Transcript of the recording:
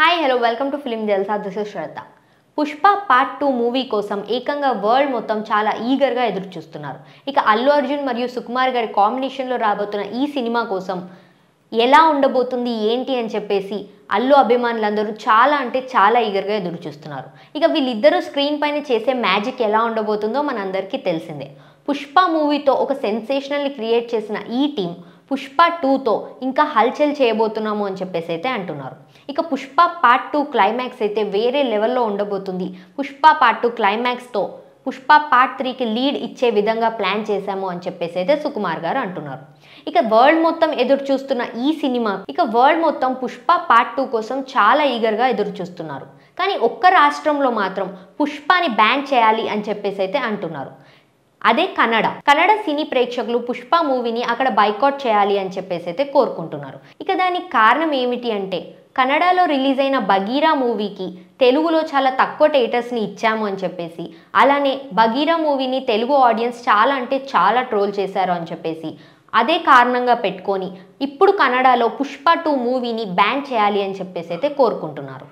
hi hello welcome to film Jalsa this is Shraddha Pushpa part two movie కోసం ఏకంగా world మొత్తం చాలా ఈగర్గా ఎదురు చూస్తున్నారు ఇక అల్లు అర్జున్ మరియు సుకుమార్ గారి కాంబినేషన్లో రాబోతున్న ఈ సినిమా కోసం ఎలా ఉండబోతుంది ఏంటి అని చెప్పేసి అల్లు అభిమానులందరూ చాలా అంటే చాలా ఈగర్గా ఎదురు చూస్తున్నారు ఇక వీళ్ళిద్దరూ స్క్రీన్ పైన చేసే మ్యాజిక్ ఎలా ఉండబోతుందో మనందరికీ తెలిసిందే పుష్ప మూవీతో ఒక సెన్సేషనల్ని క్రియేట్ చేసిన ఈ టీం పుష్ప టూతో ఇంకా హల్చల్ చేయబోతున్నాము అని చెప్పేసి అయితే అంటున్నారు ఇక పుష్ప పార్ట్ టూ క్లైమాక్స్ అయితే వేరే లెవెల్లో ఉండబోతుంది పుష్ప పార్ట్ టూ క్లైమాక్స్తో పుష్ప పార్ట్ త్రీకి లీడ్ ఇచ్చే విధంగా ప్లాన్ చేశాము అని చెప్పేసి అయితే సుకుమార్ గారు అంటున్నారు ఇక వరల్డ్ మొత్తం ఎదురు చూస్తున్న ఈ సినిమా ఇక వరల్డ్ మొత్తం పుష్ప పార్ట్ టూ కోసం చాలా ఈగర్గా ఎదురు చూస్తున్నారు కానీ ఒక్క రాష్ట్రంలో మాత్రం పుష్పాని బ్యాన్ చేయాలి అని చెప్పేసి అయితే అంటున్నారు అదే కన్నడ కన్నడ సినీ ప్రేక్షకులు పుష్ప మూవీని అక్కడ బైకాట్ చేయాలి అని చెప్పేసి అయితే కోరుకుంటున్నారు ఇక దానికి కారణం ఏమిటి అంటే కన్నడలో రిలీజ్ అయిన బగీరా మూవీకి తెలుగులో చాలా తక్కువ టేటర్స్ని ఇచ్చాము అని చెప్పేసి అలానే బగీరా మూవీని తెలుగు ఆడియన్స్ చాలా అంటే చాలా ట్రోల్ చేశారు అని చెప్పేసి అదే కారణంగా పెట్టుకొని ఇప్పుడు కన్నడలో పుష్ప టూ మూవీని బ్యాన్ చేయాలి అని చెప్పేసి అయితే కోరుకుంటున్నారు